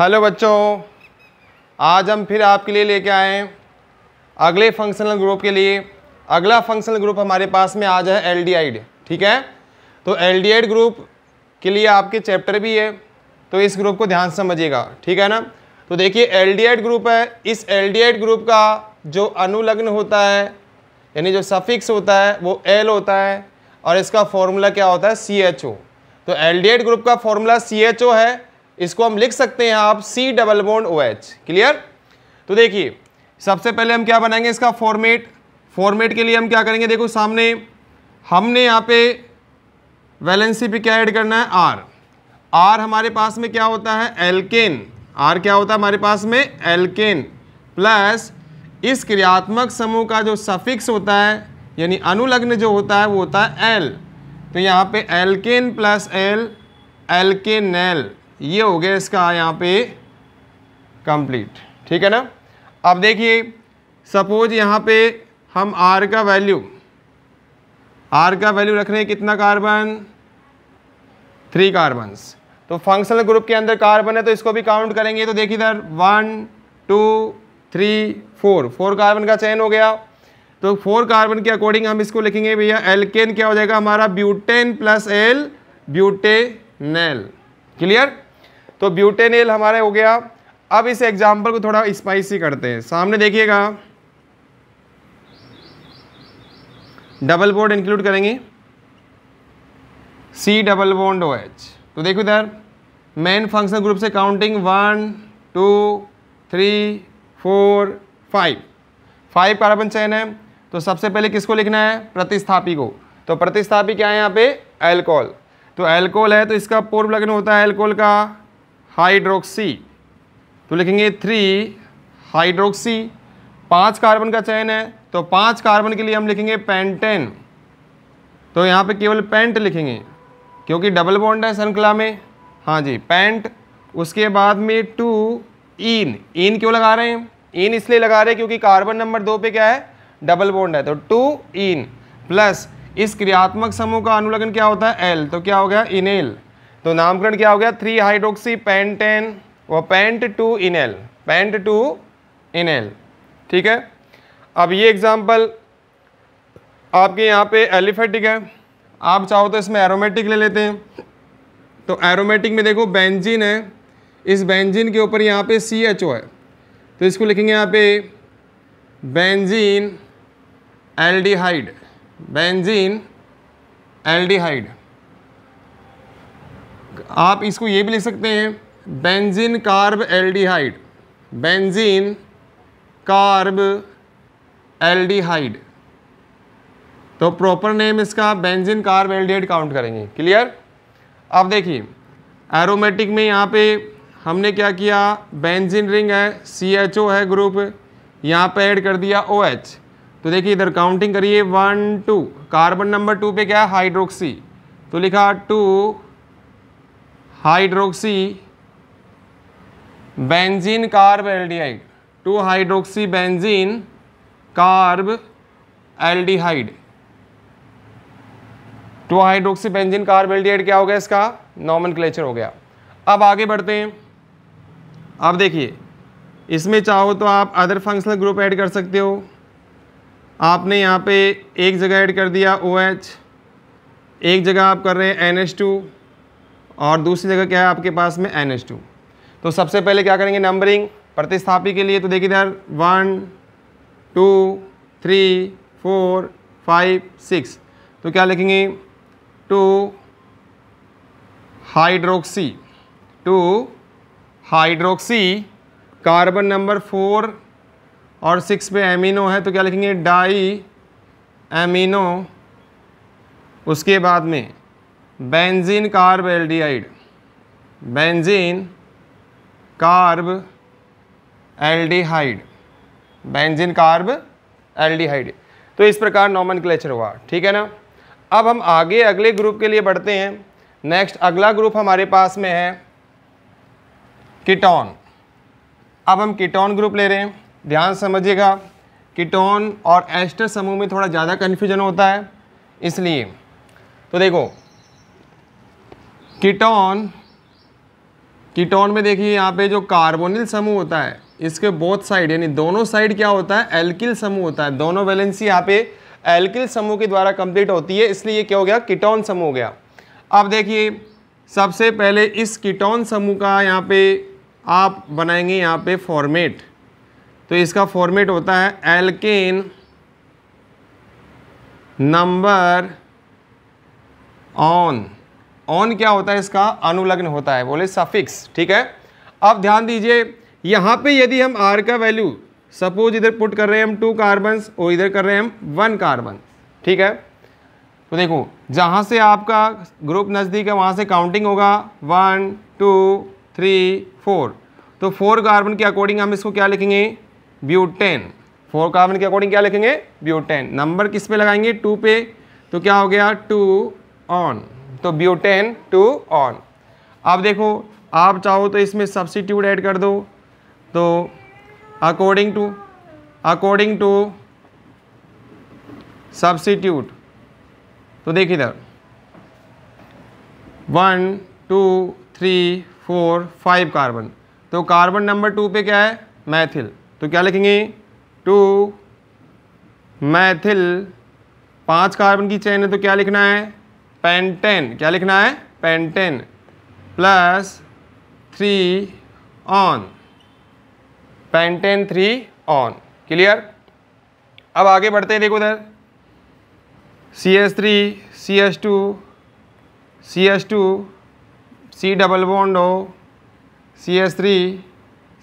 hello बच्चों आज हम फिर आपके लिए लेके आए अगले फंक्शनल ग्रुप के लिए अगला फंक्शनल ग्रुप हमारे पास में आज है एल ठीक है तो एल ग्रुप के लिए आपके चैप्टर भी है तो इस ग्रुप को ध्यान से समझिएगा ठीक है ना तो देखिए एल ग्रुप है इस एल ग्रुप का जो अनुलग्न होता है यानी जो सफिक्स होता है वो एल होता है और इसका फॉर्मूला क्या होता है सी एच ओ तो एल ग्रुप का फॉर्मूला सी एच ओ है इसको हम लिख सकते हैं आप C double bond O H clear तो देखिए सबसे पहले हम क्या बनाएंगे इसका फॉर्मेट फॉर्मेट के लिए हम क्या करेंगे देखो सामने हमने यहाँ पे वैलेंसी पे क्या ऐड करना है आर आर हमारे पास में क्या होता है एल्केन आर क्या होता है हमारे पास में एल्केन प्लस इस क्रियात्मक समूह का जो सफिक्स होता है यानी अनुलग्न जो होता है वो होता है एल तो यहाँ पे एल्केन प्लस एल एल ये हो गया इसका यहाँ पे कंप्लीट ठीक है ना अब देखिए सपोज यहाँ पे हम आर का वैल्यू आर का वैल्यू रख रहे हैं कितना कार्बन थ्री कार्बन्स तो फंक्शनल ग्रुप के अंदर कार्बन है तो इसको भी काउंट करेंगे तो देखिए इधर one two three four four carbon का चयन हो गया तो फोर कार्बन के अकॉर्डिंग हम इसको लिखेंगे भैया एलकेन क्या हो जाएगा हमारा butane plus al butanal clear तो ब्यूटेनेल हमारा हो गया अब इस एग्जाम्पल को थोड़ा स्पाइसी करते हैं सामने देखिएगा डबल बोर्ड इंक्लूड करेंगे C double bond O H तो देखो इधर मेन फंक्शन ग्रुप से counting one two three four five five carbon chain है तो सबसे पहले किसको लिखना है प्रतिस्थापी को तो प्रतिस्थापी क्या है यहाँ पे एल्कोहल तो एल्कोहल है तो इसका पूर्व लग्न होता है एल्कोहल का हाइड्रोक्सी तो लिखेंगे थ्री हाइड्रोक्सी पांच कार्बन का चयन है तो पांच कार्बन के लिए हम लिखेंगे पेंटेन तो यहाँ पे केवल पेंट लिखेंगे क्योंकि डबल बॉन्ड है श्रृंखला में हाँ जी पेंट उसके बाद में टू इन इन क्यों लगा रहे हैं इन इसलिए लगा रहे हैं क्योंकि कार्बन नंबर दो पे क्या है डबल बॉन्ड है तो टू इन प्लस इस क्रियात्मक समूह का अनुलगन क्या होता है एल तो क्या हो गया इनेल तो नामकरण क्या हो गया थ्री हाइड्रोक्सी पेंटेन व pent two al pent two enal ठीक है अब ये एग्ज़ाम्पल आपके यहाँ पे एलिफेटिक है आप चाहो तो इसमें एरोमेटिक ले लेते हैं तो एरोमेटिक में देखो बेंजीन है इस बेंजीन के ऊपर यहाँ पे सी एच ओ है तो इसको लिखेंगे यहाँ पे बेंजीन एल्डिहाइड बेंजीन एल्डिहाइड आप इसको ये भी लिख सकते हैं benzene carb aldehyde benzene carb aldehyde तो प्रॉपर नेम इसका बेंजीन कार्ब एल्डिहाइड काउंट करेंगे क्लियर अब देखिए एरोमेटिक में यहाँ पे हमने क्या किया बेंजीन रिंग है सी एच ओ है ग्रुप यहाँ पे ऐड कर दिया ओ एच तो देखिए इधर काउंटिंग करिए one two carbon number two पे क्या है हाइड्रोक्सी तो लिखा two hydroxy benzene carb aldehyde two hydroxy benzene carb aldehyde two hydroxy benzene carb aldehyde क्या हो गया इसका क्लेचर हो गया अब आगे बढ़ते हैं अब देखिए इसमें चाहो तो आप अदर फंक्शनल ग्रुप ऐड कर सकते हो आपने यहाँ पे एक जगह ऐड कर दिया ओ OH, एक जगह आप कर रहे हैं एन एच टू और दूसरी जगह क्या है आपके पास में एन तो सबसे पहले क्या करेंगे नंबरिंग प्रतिस्थापी के लिए तो देखिए इधर one two three four five six तो क्या लिखेंगे two hydroxy two hydroxy carbon number four और सिक्स पे एमिनो है तो क्या लिखेंगे डाई एमिनो उसके बाद में benzene carb aldehyde benzene carb aldehyde benzene carb aldehyde तो इस प्रकार नॉमन हुआ ठीक है ना अब हम आगे अगले ग्रुप के लिए बढ़ते हैं नेक्स्ट अगला ग्रुप हमारे पास में है कीटोन अब हम कीटोन ग्रुप ले रहे हैं ध्यान समझिएगा कीटोन और एस्टर समूह में थोड़ा ज़्यादा कन्फ्यूजन होता है इसलिए तो देखो कीटोन कीटोन में देखिए यहाँ पे जो कार्बोनिल समूह होता है इसके बोथ साइड यानी दोनों साइड क्या होता है एल्किल समूह होता है दोनों वैलेंसी यहाँ पे एल्किल समूह के द्वारा कंप्लीट होती है इसलिए ये क्या हो गया कीटोन समूह हो गया अब देखिए सबसे पहले इस कीटोन समूह का यहाँ पे आप बनाएंगे यहाँ पे फॉर्मेट तो इसका फॉर्मेट होता है एल्केन नंबर ऑन ऑन क्या होता है इसका अनुलग्न होता है बोले सफिक्स ठीक है अब ध्यान दीजिए यहाँ पे यदि हम आर का वैल्यू सपोज इधर पुट कर रहे हैं हम टू कार्बन और इधर कर रहे हैं हम वन कार्बन ठीक है तो देखो जहाँ से आपका ग्रुप नज़दीक है वहाँ से काउंटिंग होगा वन टू थ्री फोर तो फोर कार्बन के अकॉर्डिंग हम इसको क्या लिखेंगे ब्यूटेन फोर कार्बन के अकॉर्डिंग क्या लिखेंगे ब्यूटेन नंबर किस पे लगाएंगे टू पे तो क्या हो गया टू ऑन तो ब्यूटेन टू ऑन अब देखो आप चाहो तो इसमें सब्सिट्यूट ऐड कर दो तो according to according to substitute तो देखिए इधर one two three four five carbon तो कार्बन नंबर टू पे क्या है मैथिल तो क्या लिखेंगे टू मैथिल पांच कार्बन की चैन है तो क्या लिखना है पेंटेन क्या लिखना है pentane plus three one pentane three one clear अब आगे बढ़ते हैं देखो उधर C S three C S two C S two C double bond O C S three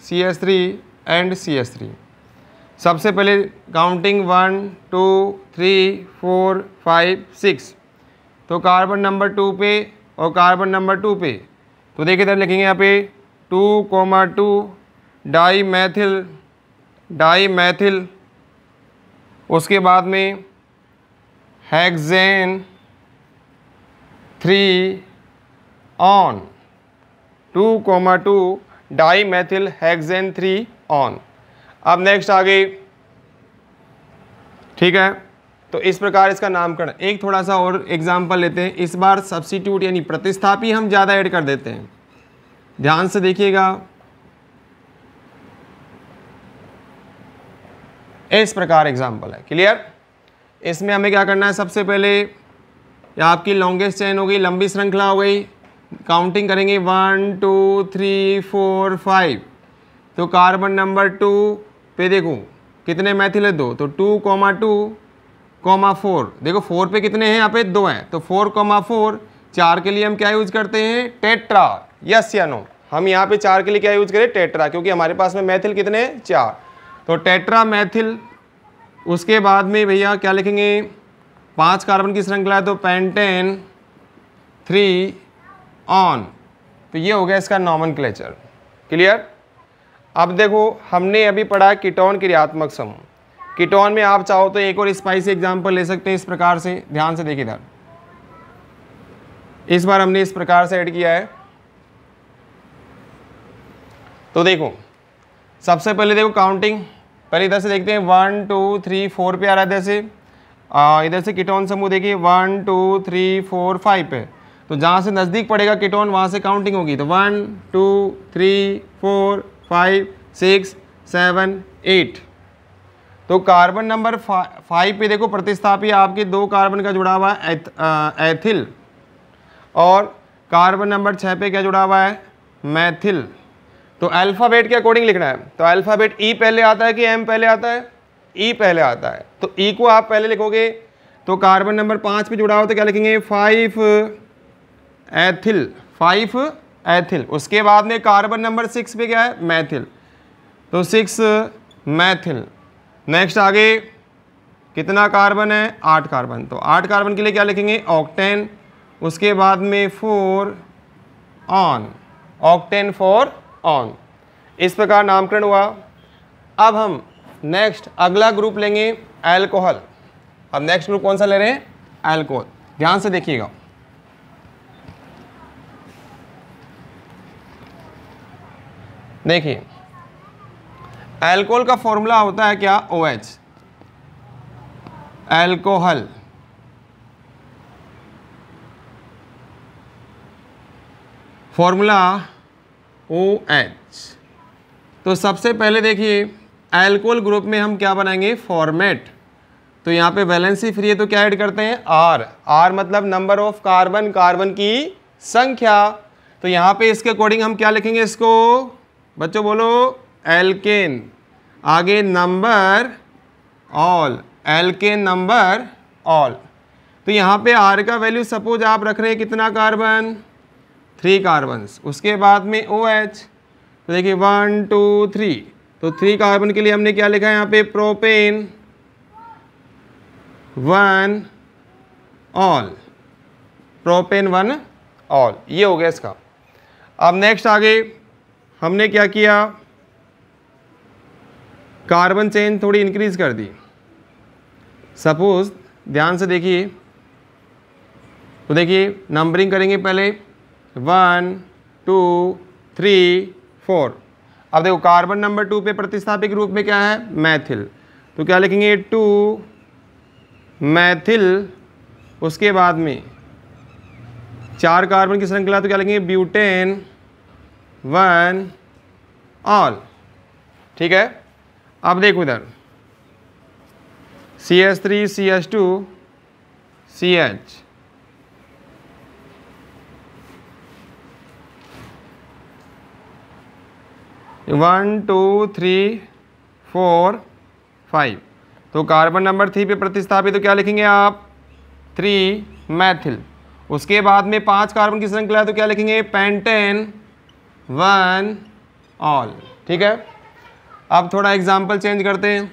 C S three and C S three सबसे पहले counting one two three four five six तो carbon number two पे और carbon number two पे तो देखिए तब लिखेंगे यहाँ पे two comma two di methyl di methyl उसके बाद में hexane three one two comma two di methyl hexane three one अब नेक्स्ट आगे ठीक है तो इस प्रकार इसका नामकरण एक थोड़ा सा और एग्जाम्पल लेते हैं इस बार सब्सिट्यूट यानी प्रतिस्थापी हम ज़्यादा ऐड कर देते हैं ध्यान से देखिएगा इस प्रकार एग्जाम्पल है क्लियर इसमें हमें क्या करना है सबसे पहले या आपकी लॉन्गेस्ट चेन हो गई लंबी श्रृंखला हो गई काउंटिंग करेंगे one two three four five तो कार्बन नंबर टू पे देखूँ कितने मैथिल है दो तो two comma two comma four देखो फोर पे कितने हैं यहाँ पे दो हैं तो फोर कॉमा फोर चार के लिए हम क्या यूज करते हैं टेट्रा यस या नो हम यहाँ पे चार के लिए क्या यूज करें टेट्रा क्योंकि हमारे पास में मैथिल कितने हैं चार तो टेट्रा मैथिल उसके बाद में भैया क्या लिखेंगे पांच कार्बन की श्रृंखला है तो पेंटेन थ्री ऑन तो ये हो गया इसका नॉमन क्लेचर क्लियर अब देखो हमने अभी पढ़ा कीटोन क्रियात्मक समूह कीटोन में आप चाहो तो एक और स्पाइसी एग्जाम्पल ले सकते हैं इस प्रकार से ध्यान से देखिए इधर इस बार हमने इस प्रकार से ऐड किया है तो देखो सबसे पहले देखो काउंटिंग पहले इधर से देखते हैं वन टू थ्री फोर पे आ रहा है इधर से इधर से कीटोन समूह देखिए one two three four five पे तो जहाँ से नज़दीक पड़ेगा कीटोन वहाँ से काउंटिंग होगी तो one two three four five six seven eight तो कार्बन नंबर फा, फाइव पे देखो प्रतिस्थापी आपके दो कार्बन का जुड़ा हुआ है एथ, आ, एथिल और कार्बन नंबर छः पे क्या जुड़ा हुआ है मैथिल तो अल्फ़ाबेट के अकॉर्डिंग लिखना है तो अल्फ़ाबेट ई e पहले आता है कि एम पहले आता है ई e पहले आता है तो ई e को आप पहले लिखोगे तो कार्बन नंबर पाँच पे जुड़ा हो तो क्या लिखेंगे फाइव एथिल फाइव एथिल उसके बाद में कार्बन नंबर सिक्स पे क्या है मैथिल तो सिक्स मैथिल नेक्स्ट आगे कितना कार्बन है आठ कार्बन तो आठ कार्बन के लिए क्या लिखेंगे ऑक्टेन उसके बाद में four one octane four one इस प्रकार नामकरण हुआ अब हम नेक्स्ट अगला ग्रुप लेंगे एल्कोहल अब नेक्स्ट ग्रुप कौन सा ले रहे हैं एल्कोहल ध्यान से देखिएगा देखिए एल्कोहल का फॉर्मूला होता है क्या O H alcohol formula O H तो सबसे पहले देखिए एल्कोहल ग्रुप में हम क्या बनाएंगे फॉर्मेट तो यहाँ पे वैलेंसी फ्री है तो क्या ऐड करते हैं आर आर मतलब नंबर ऑफ कार्बन कार्बन की संख्या तो यहाँ पे इसके अकॉर्डिंग हम क्या लिखेंगे इसको बच्चों बोलो एल्केन आगे नंबर ऑल एल के नंबर ऑल तो यहाँ पे आर का वैल्यू सपोज आप रख रहे हैं कितना कार्बन थ्री कार्बन्स उसके बाद में ओ OH तो देखिए वन टू थ्री तो थ्री कार्बन के लिए हमने क्या लिखा है यहाँ पे propane one ol propane one ol ये हो गया इसका अब नेक्स्ट आगे हमने क्या किया कार्बन चेन थोड़ी इंक्रीज कर दी सपोज ध्यान से देखिए तो देखिए नंबरिंग करेंगे पहले वन टू थ्री फोर अब देखो कार्बन नंबर टू पे प्रतिस्थापित रूप में क्या है मैथिल तो क्या लिखेंगे टू मैथिल उसके बाद में चार कार्बन की श्रृंखला तो क्या लिखेंगे ब्यूटेन वन ऑल ठीक है अब देखो इधर C H three C H two C H one two three four five तो कार्बन नंबर थ्री पे प्रतिस्थापित तो क्या लिखेंगे आप थ्री मैथिल उसके बाद में पांच कार्बन की श्रृंखला है तो क्या लिखेंगे पेंटेन वन ऑल ठीक है अब थोड़ा एग्ज़ाम्पल चेंज करते हैं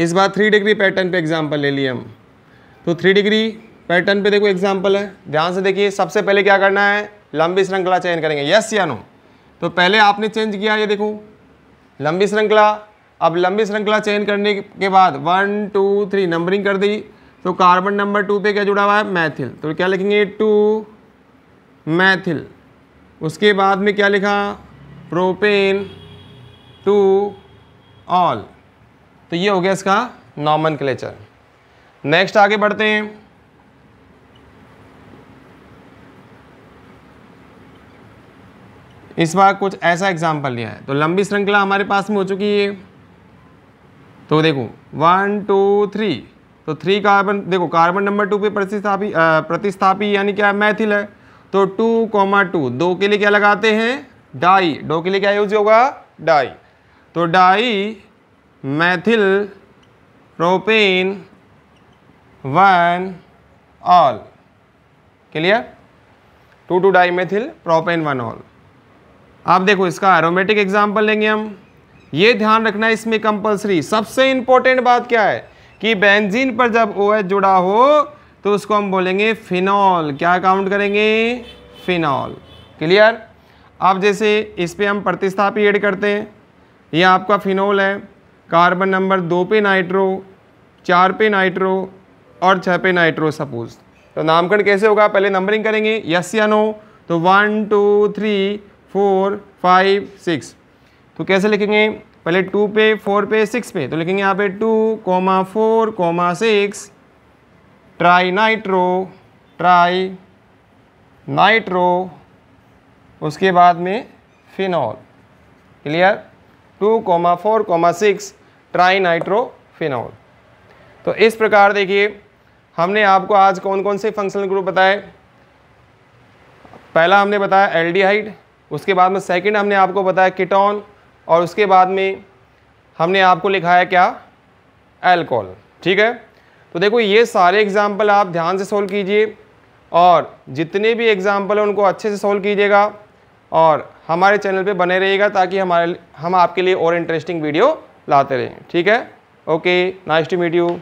इस बार थ्री डिग्री पैटर्न पे एग्ज़ाम्पल ले लिए हम तो थ्री डिग्री पैटर्न पे देखो एग्जाम्पल है ध्यान से देखिए सबसे पहले क्या करना है लंबी श्रृंखला चेंज करेंगे यस या नो तो पहले आपने चेंज किया ये देखो लंबी श्रृंखला अब लंबी श्रृंखला चेंज करने के बाद वन टू थ्री नंबरिंग कर दी तो कार्बन नंबर टू पे क्या जुड़ा हुआ है मैथिल तो क्या लिखेंगे टू मैथिल उसके बाद में क्या लिखा प्रोपेन टू ऑल तो ये हो गया इसका नॉमन क्लेचर नेक्स्ट आगे बढ़ते हैं इस बार कुछ ऐसा एग्जाम्पल लिया है तो लंबी श्रृंखला हमारे पास में हो चुकी है तो देखो वन टू थ्री तो थ्री कार्बन देखो कार्बन नंबर टू पे प्रतिस्थापी प्रतिस्थापी यानी क्या मैथिल है तो टू कॉमा टू दो के लिए क्या लगाते हैं डाई दो के लिए क्या यूज होगा डाई तो di methyl propane one ol clear two two di methyl propane one ol आप देखो इसका एरोमेटिक एग्जाम्पल लेंगे हम ये ध्यान रखना इसमें कंपलसरी सबसे इंपॉर्टेंट बात क्या है कि बेंजीन पर जब ओ OH जुड़ा हो तो उसको हम बोलेंगे फिनॉल क्या काउंट करेंगे फिनॉल क्लियर अब जैसे इस पर हम प्रतिस्थापी ऐड करते हैं ये आपका फिनोल है कार्बन नंबर दो पे नाइट्रो चार पे नाइट्रो और छः पे नाइट्रो सपोज तो नामकरण कैसे होगा पहले नंबरिंग करेंगे यस या नो तो one two three four five six तो कैसे लिखेंगे पहले टू पे फोर पे सिक्स पे तो लिखेंगे यहाँ पे two comma four comma six tri nitro tri nitro उसके बाद में phenol clear two comma four comma six tri nitrophenol तो इस प्रकार देखिए हमने आपको आज कौन कौन से फंक्शनल ग्रुप बताए पहला हमने बताया एल्डिहाइड उसके बाद में सेकंड हमने आपको बताया किटोन और उसके बाद में हमने आपको लिखा है क्या एल्कोहल ठीक है तो देखो ये सारे एग्जाम्पल आप ध्यान से सोल्व कीजिए और जितने भी एग्जाम्पल हैं उनको अच्छे से सोल्व कीजिएगा और हमारे चैनल पे बने रहिएगा ताकि हमारे हम आपके लिए और इंटरेस्टिंग वीडियो लाते रहें ठीक है okay nice to meet you